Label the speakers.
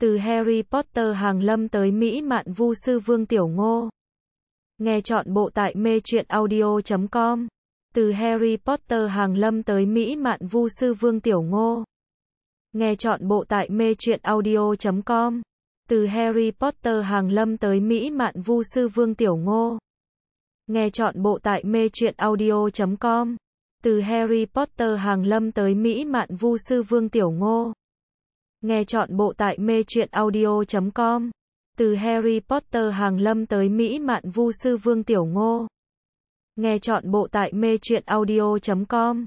Speaker 1: từ Harry Potter hàng lâm tới Mỹ mạn vu sư Vương Tiểu Ngô. Nghe chọn bộ tại mê truyện audio.com. Từ Harry Potter hàng lâm tới Mỹ mạn vu sư Vương Tiểu Ngô. Nghe chọn bộ tại mê truyện audio.com. Từ Harry Potter hàng lâm tới Mỹ mạn vu sư Vương Tiểu Ngô. Nghe chọn bộ tại mê truyện audio.com. Từ Harry Potter hàng lâm tới Mỹ mạn vu sư Vương Tiểu Ngô. Nghe chọn bộ tại mê truyện audio.com. Từ Harry Potter hàng lâm tới Mỹ mạn vu sư Vương Tiểu Ngô. Nghe chọn bộ tại mê truyện audio.com.